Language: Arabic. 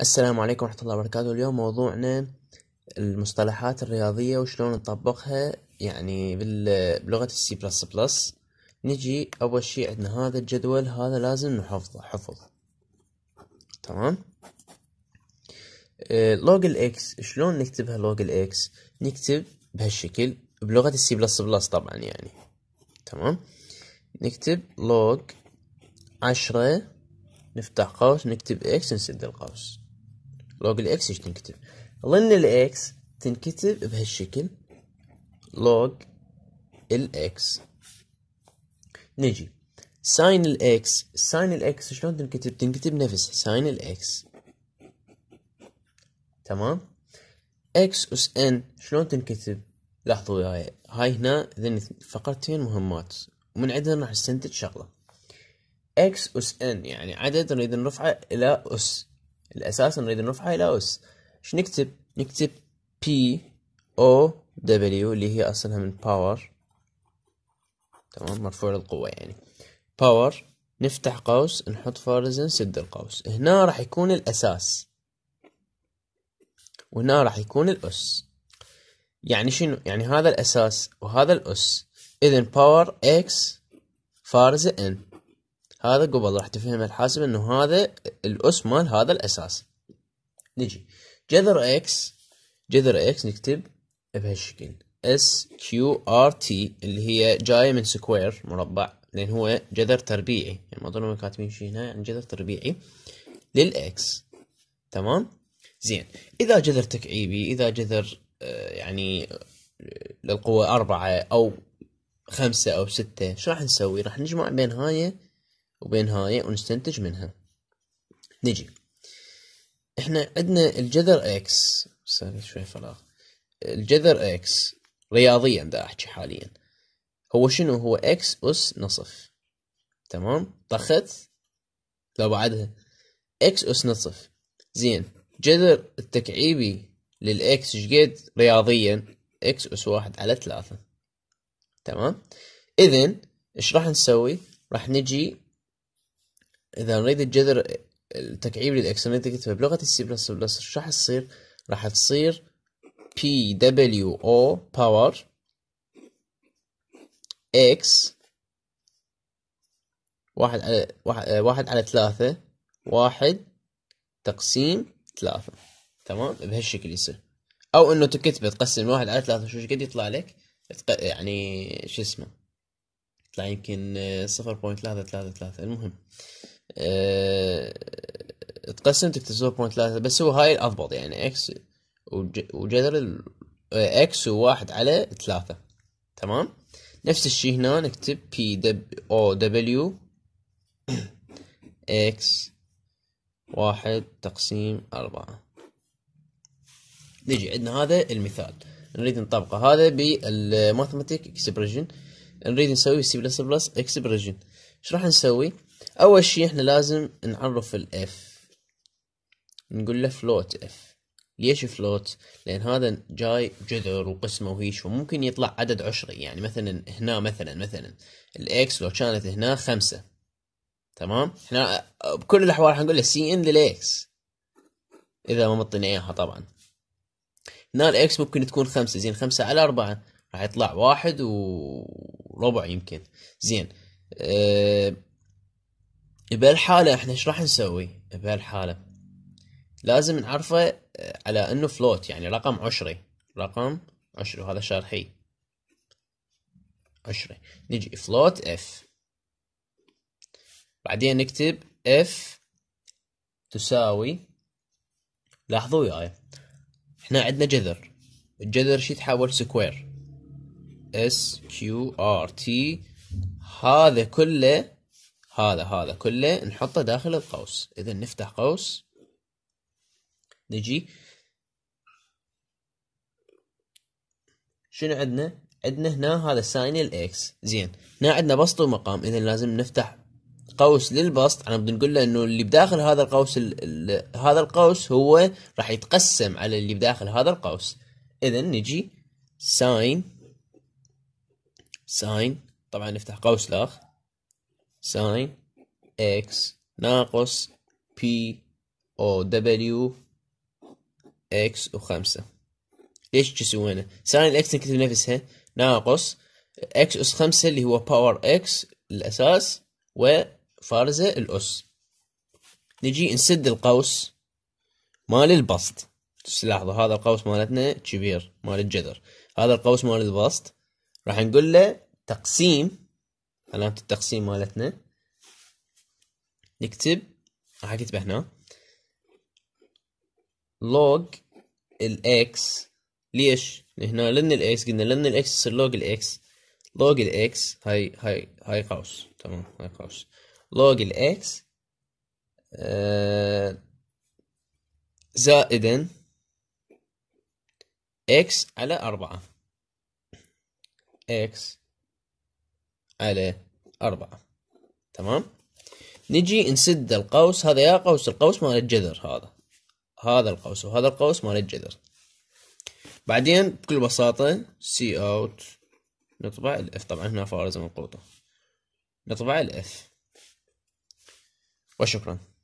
السلام عليكم ورحمة الله وبركاته اليوم موضوعنا المصطلحات الرياضية وشلون نطبقها يعني بلغة السي بلس بلس نجي أول شي عندنا هذا الجدول هذا لازم نحفظه حفظ تمام لوج آه، الاكس شلون نكتبها لوج الاكس نكتب بهالشكل بلغة السي بلس بلس طبعا يعني تمام نكتب لوج عشرة نفتح قوس نكتب اكس نسد القوس لوج الاكس ايش تنكتب ظن الاكس تنكتب بهالشكل لوج الاكس نجي ساين الاكس ساين الاكس شلون تنكتب تنكتب نفس ساين الاكس تمام اكس اس ان شلون تنكتب لاحظوا وياي هاي هنا ذن فقرتين مهمات ومن عندها راح نستنتج شغله اكس اس ان يعني عدد نريد نرفعه الى اس الأساس نريد نرفعها إلى أس ايش نكتب نكتب بي او دبليو اللي هي أصلها من باور تمام مرفوع القوة يعني باور نفتح قوس نحط فارز نسد القوس هنا راح يكون الأساس وهنا راح يكون الأس يعني شنو يعني هذا الأساس وهذا الأس إذن باور إكس فارز إن هذا قبل راح تفهم الحاسب انه هذا الاس مال هذا الاساس نجي جذر اكس جذر اكس نكتب بهالشكل اس كيو ار تي اللي هي جايه من سكوير مربع لان هو جذر تربيعي يعني ما اظن كاتبين شيء هنا يعني جذر تربيعي للاكس تمام زين اذا جذر تكعيبي اذا جذر آه، يعني آه، للقوة أربعة أو خمسة أو ستة شو راح نسوي راح نجمع بين هاي وبين هاي ونستنتج منها نجي احنا عندنا الجذر اكس شوي فراغ الجذر اكس رياضيا دا احكي حاليا هو شنو هو اكس اس نصف تمام طخت لو بعدها اكس اس نصف زين جذر التكعيبي للاكس شقد رياضيا اكس اس واحد على ثلاثة تمام اذا ايش راح نسوي راح نجي إذا نريد الجذر التكعيب للإكسونتيكت بلغة السي بلس بلس شو راح تصير؟ راح تصير بي دبليو أو باور إكس واحد على واحد, على ثلاثة واحد تقسيم ثلاثة تمام بهالشكل يصير أو إنه تكتبه تقسم واحد على ثلاثة شو قد يطلع لك يعني شو اسمه يطلع يمكن آه، صفر بوينت ثلاثة ثلاثة ثلاثة المهم أه... تقسم تكتب صفر بوينت ثلاثة بس هو هاي الأضبط يعني اكس وجذر ال... آه، اكس وواحد على ثلاثة تمام نفس الشيء هنا نكتب بي دب او دبليو اكس واحد تقسيم أربعة نجي عندنا هذا المثال نريد نطبقه هذا بالماثماتيك اكسبريشن نريد نسوي سي بلس بلس اكسبريشن ايش راح نسوي اول شيء احنا لازم نعرف الاف نقول له فلوت اف ليش فلوت لان هذا جاي جذر وقسمه وهيش وممكن يطلع عدد عشري يعني مثلا هنا مثلا مثلا الاكس لو كانت هنا خمسة تمام احنا بكل الاحوال نقول له سي ان للاكس اذا ما مطينا اياها طبعا هنا الاكس ممكن تكون خمسة زين خمسة على اربعة راح يطلع واحد و ربع يمكن زين أه بهالحالة احنا ايش راح نسوي بهالحالة لازم نعرفه آه، على انه فلوت يعني رقم عشري رقم عشري وهذا شرحي عشري نجي فلوت اف بعدين نكتب اف تساوي لاحظوا وياي احنا عندنا جذر الجذر شي تحول سكوير اس كيو ار تي هذا كله هذا هذا كله نحطه داخل القوس اذا نفتح قوس نجي شنو عندنا عندنا هنا هذا ساين الاكس زين هنا عندنا بسط ومقام اذا لازم نفتح قوس للبسط انا بدي نقول له انه اللي بداخل هذا القوس الـ الـ هذا القوس هو راح يتقسم على اللي بداخل هذا القوس اذا نجي ساين ساين طبعا نفتح قوس لاخ ساين اكس ناقص بي او دبليو اكس وخمسة ليش شو سوينا ساين الاكس نكتب نفسها ناقص اكس اس خمسة اللي هو باور اكس الاساس وفارزة الاس نجي نسد القوس مال البسط لاحظوا هذا القوس مالتنا كبير مال الجذر هذا القوس مال البسط راح نقول له تقسيم علامة التقسيم مالتنا نكتب راح اكتبه هنا لوج الاكس ليش؟ هنا لان الاكس قلنا لان الاكس يصير لوج الاكس لوج الاكس هاي هاي هاي قوس تمام هاي قوس لوج الاكس آه زائدا اكس على أربعة اكس على 4 تمام نجي نسد القوس هذا يا قوس القوس مال الجذر هذا هذا القوس وهذا القوس مال الجذر بعدين بكل بساطة سي اوت نطبع الاف طبعا هنا فارزة منقوطة نطبع الاف وشكرا